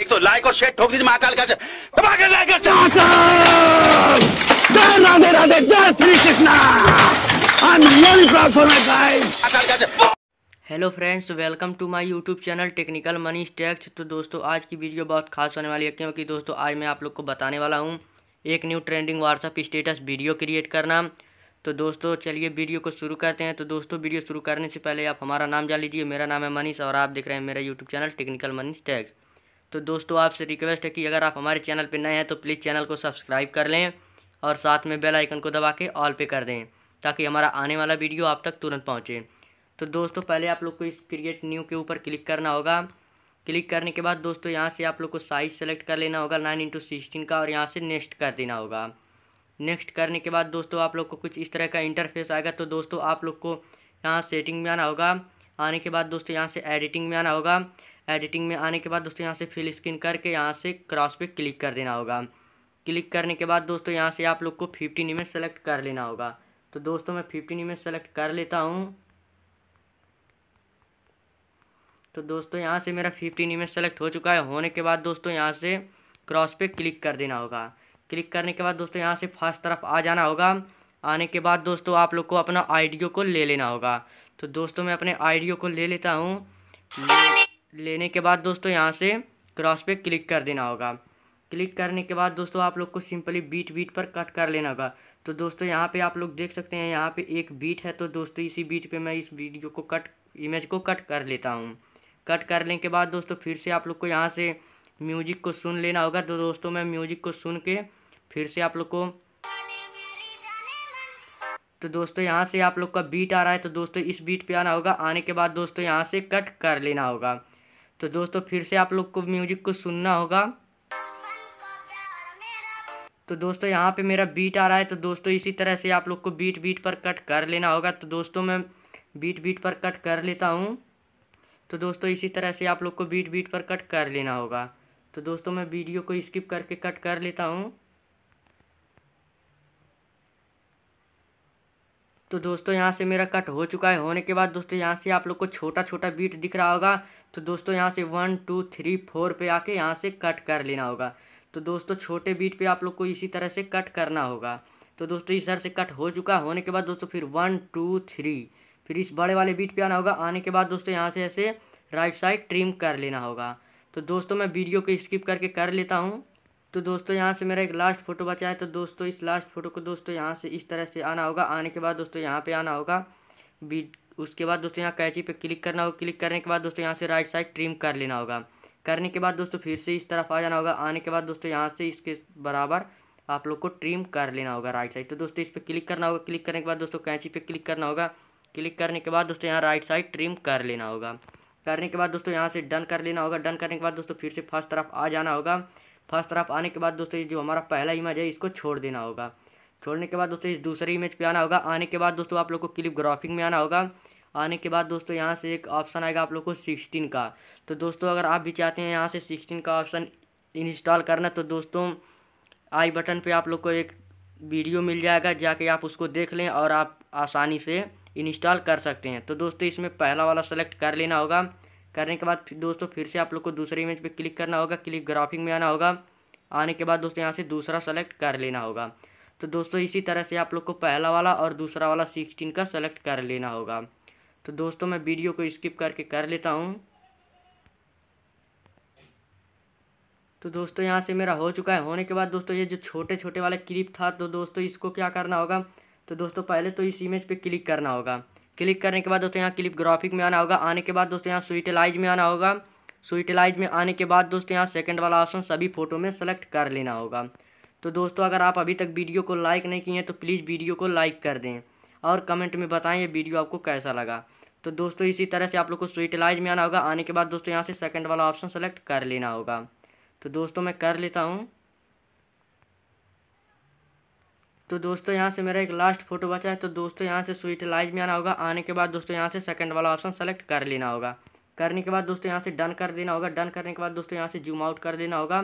एक तो लाइक और शेयर ठोक दीजिए महाकाल का धमाके लाइक और जय राधे राधे जय Shri Krishna I am very proud for my guys hello friends welcome to my YouTube channel Technical Money Stacks तो दोस्तों आज की वीडियो बहुत खास होने वाली है क्योंकि दोस्तों आज मैं आप लोग को बताने वाला हूं एक new trending WhatsApp status video create करना तो दोस्तों चलिए वीडियो को शुरू करते हैं तो दोस्तों वीडियो शुरू करने से पहले आप हमारा नाम जान लीजिए मेरा नाम है मनीष और आप देख रहे हैं मेरा YouTube channel Technical Money Stacks तो दोस्तों आपसे रिक्वेस्ट है कि अगर आप हमारे चैनल पर नए हैं तो प्लीज़ चैनल को सब्सक्राइब कर लें और साथ में बेल आइकन को दबा के ऑल पे कर दें ताकि हमारा आने वाला वीडियो आप तक तुरंत पहुँचे तो दोस्तों पहले आप लोग को इस क्रिएट न्यू के ऊपर क्लिक करना होगा क्लिक करने के बाद दोस्तों यहाँ से आप लोग को साइज़ सेलेक्ट कर लेना होगा नाइन इंटू सिक्सटीन का और यहाँ से नेक्स्ट कर देना होगा नेक्स्ट करने के बाद दोस्तों आप लोग को कुछ इस तरह का इंटरफेस आएगा तो दोस्तों आप लोग को यहाँ सेटिंग में आना होगा आने के बाद दोस्तों यहाँ से एडिटिंग में आना होगा एडिटिंग में आने के बाद दोस्तों यहाँ से फिल स्क्रीन करके यहाँ से क्रॉस पे क्लिक कर देना होगा क्लिक करने के बाद दोस्तों यहाँ से आप लोग को फिफ्टीन इमेज सेलेक्ट कर लेना होगा तो दोस्तों मैं फिफ्टीन इमेज सेलेक्ट कर लेता हूँ तो दोस्तों यहाँ से मेरा फिफ्टीन इमेज सेलेक्ट हो चुका है होने के बाद दोस्तों यहाँ से क्रॉस पे क्लिक कर देना होगा क्लिक करने के बाद दोस्तों यहाँ से फर्स्ट तरफ आ जाना होगा आने के बाद दोस्तों आप लोग को अपना आइडियो को ले लेना होगा तो दोस्तों मैं अपने आइडियो को ले लेता हूँ लेने के बाद दोस्तों यहाँ से क्रॉस पे क्लिक कर देना होगा क्लिक करने के बाद दोस्तों आप लोग को सिंपली बीट बीट पर कट कर लेना होगा तो दोस्तों यहाँ पे आप लोग देख सकते हैं यहाँ पे एक बीट है तो दोस्तों इसी बीट पे मैं इस वीडियो को कट इमेज को कट कर लेता हूँ कट करने के बाद दोस्तों फिर से आप लोग को यहाँ से म्यूजिक को सुन लेना होगा तो दोस्तों मैं म्यूजिक को सुन के फिर से आप लोग को तो दोस्तों यहाँ से आप लोग का बीट आ रहा है तो दोस्तों इस बीट पे आना होगा आने के बाद दोस्तों यहाँ से कट कर लेना होगा तो दोस्तों फिर से आप लोग को म्यूजिक को सुनना होगा तो दोस्तों यहाँ पे मेरा बीट आ रहा है तो दोस्तों इसी तरह से आप लोग को बीट बीट पर कट कर लेना होगा तो दोस्तों मैं बीट बीट पर कट कर लेता हूँ तो दोस्तों इसी तरह से आप लोग को बीट बीट पर कट कर लेना होगा तो दोस्तों मैं वीडियो को स्किप करके कट कर लेता हूँ तो दोस्तों यहाँ से मेरा कट हो चुका है होने के बाद दोस्तों यहाँ से आप लोग को छोटा छोटा बीट दिख रहा होगा तो दोस्तों यहाँ से वन टू थ्री फोर पे आके यहाँ से कट कर लेना होगा तो दोस्तों छोटे बीट पे आप लोग को इसी तरह से कट करना होगा तो दोस्तों इस तरह से कट हो चुका होने के बाद दोस्तों फिर वन टू थ्री फिर इस बड़े वाले बीट पर आना होगा आने के बाद दोस्तों यहाँ से ऐसे राइट साइड ट्रिम कर लेना होगा तो दोस्तों मैं वीडियो को स्किप करके कर लेता हूँ तो दोस्तों यहाँ से मेरा एक लास्ट फोटो बचा है तो दोस्तों इस लास्ट फोटो को दोस्तों यहाँ से इस तरह से आना होगा आने के बाद दोस्तों यहाँ पे आना होगा बी उसके बाद दोस्तों यहाँ कैची पे क्लिक करना होगा क्लिक करने के बाद दोस्तों यहाँ से राइट साइड ट्रिम कर लेना होगा करने के बाद दोस्तों फिर से इस तरफ आ जाना होगा आने के बाद दोस्तों यहाँ से इसके बराबर आप लोग को ट्रिम कर लेना होगा राइट साइड तो दोस्तों इस पर क्लिक करना होगा क्लिक करने के बाद दोस्तों कैंची पर क्लिक करना होगा क्लिक करने के बाद दोस्तों यहाँ राइट साइड ट्रिम कर लेना होगा करने के बाद दोस्तों यहाँ से डन कर लेना होगा डन करने के बाद दोस्तों फिर से फर्स्ट तरफ आ जाना होगा फर्स्ट तरफ आने के बाद दोस्तों जो हमारा पहला इमेज है इसको छोड़ देना होगा छोड़ने के बाद दोस्तों इस दूसरे इमेज पे आना होगा आने के बाद दोस्तों आप लोग को क्लिप ग्राफिंग में आना होगा आने के बाद दोस्तों यहाँ से एक ऑप्शन आएगा आप लोग को सिक्सटीन का तो दोस्तों अगर आप भी चाहते हैं यहाँ से सिक्सटीन का ऑप्शन इंस्टॉल करना तो दोस्तों आई बटन पे आप लोग को एक वीडियो मिल जाएगा जाके आप उसको देख लें और आप आसानी से इंस्टॉल कर सकते हैं तो दोस्तों इसमें पहला वाला सेलेक्ट कर लेना होगा करने के बाद दोस्तों फिर से आप लोग को दूसरे इमेज पर क्लिक करना होगा क्लिक ग्राफिंग में आना होगा आने के बाद दोस्तों यहाँ से दूसरा सेलेक्ट कर लेना होगा तो दोस्तों इसी तरह से आप लोग को पहला वाला और दूसरा वाला सिक्सटीन का सेलेक्ट कर लेना होगा तो दोस्तों मैं वीडियो को स्किप करके कर लेता हूँ तो दोस्तों यहाँ से मेरा हो चुका है होने के बाद दोस्तों ये जो छोटे छोटे वाला क्लिप था तो दोस्तों इसको क्या करना होगा तो दोस्तों पहले तो इस इमेज पे क्लिक करना होगा क्लिक करने के बाद दोस्तों यहाँ क्लिप ग्राफिक में आना होगा आने के बाद दोस्तों यहाँ स्वीटलाइज में आना होगा स्वीटलाइज में आने के बाद दोस्तों यहाँ सेकंड वाला ऑप्शन सभी फ़ोटो में सेलेक्ट कर लेना होगा तो दोस्तों अगर आप अभी तक वीडियो को लाइक नहीं किए हैं तो प्लीज़ वीडियो को लाइक कर दें और कमेंट में बताएं ये वीडियो आपको कैसा लगा तो दोस्तों इसी तरह से आप लोग को स्वीटलाइज में आना होगा आने के बाद दोस्तों यहाँ से सेकेंड वाला ऑप्शन सेलेक्ट कर लेना होगा तो दोस्तों मैं कर लेता हूँ तो दोस्तों यहाँ से मेरा एक लास्ट फोटो बचा है तो दोस्तों यहाँ से लाइज में आना होगा आने के बाद दोस्तों यहाँ से सेकंड वाला ऑप्शन सेलेक्ट कर लेना होगा करने के बाद दोस्तों यहाँ से डन कर देना होगा डन करने के बाद दोस्तों यहाँ से जूम आउट कर देना होगा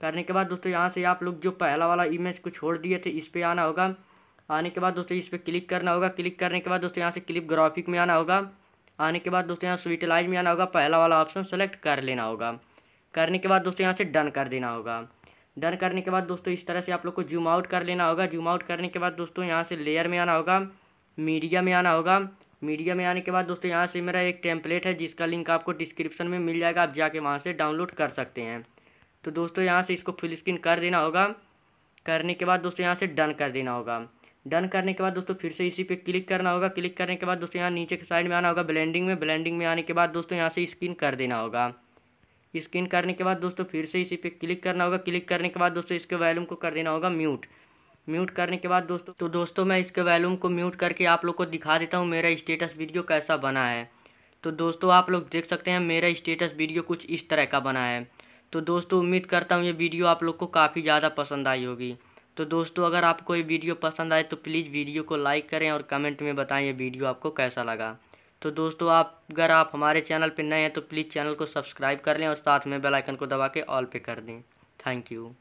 करने के बाद दोस्तों यहाँ से आप लोग जो पहला वाला इमेज को छोड़ दिए थे इस पर आना होगा आने के बाद दोस्तों इस पर क्लिक करना होगा क्लिक करने के बाद दोस्तों यहाँ से क्लिप ग्राफिक में आना होगा आने के बाद दोस्तों यहाँ लाइज में आना होगा पहला वाला ऑप्शन सेलेक्ट कर लेना होगा करने के बाद दोस्तों यहाँ से डन कर देना होगा डन करने के बाद दोस्तों इस तरह से आप लोग को जूम आउट कर लेना होगा जूम आउट करने के बाद दोस्तों यहाँ से लेयर में आना होगा मीडिया में आना होगा मीडिया में आने के बाद दोस्तों यहाँ से मेरा एक टेम्पलेट है जिसका लिंक आपको डिस्क्रिप्शन में मिल जाएगा आप जाके वहाँ से डाउनलोड कर सकते हैं तो दोस्तों यहाँ से इसको फुल स्क्रीन कर देना होगा करने के बाद दोस्तों यहाँ से डन कर देना होगा डन करने के बाद दोस्तों फिर से इसी पे क्लिक करना होगा क्लिक करने के बाद दोस्तों यहाँ नीचे के साइड में आना होगा ब्लेंडिंग में ब्लेंडिंग में आने के बाद दोस्तों यहाँ से स्किन कर देना होगा स्क्रीन करने के बाद दोस्तों फिर से इसी पे क्लिक करना होगा क्लिक करने के बाद दोस्तों इसके वॉल्यूम को कर देना होगा म्यूट म्यूट करने के बाद दोस्तों तो दोस्तों मैं इसके वॉल्यूम को म्यूट करके आप लोग को दिखा देता हूँ मेरा स्टेटस वीडियो कैसा बना है तो दोस्तों आप लोग देख सकते हैं मेरा स्टेटस वीडियो कुछ इस तरह का बना है तो दोस्तों उम्मीद करता हूँ ये वीडियो आप लोग को काफ़ी ज़्यादा पसंद आई होगी तो दोस्तों अगर आपको ये वीडियो पसंद आए तो प्लीज़ वीडियो को लाइक करें और कमेंट में बताएं ये वीडियो आपको कैसा लगा तो दोस्तों आप अगर आप हमारे चैनल पर नए हैं तो प्लीज़ चैनल को सब्सक्राइब कर लें और साथ में बेल आइकन को दबा के ऑल पे कर दें थैंक यू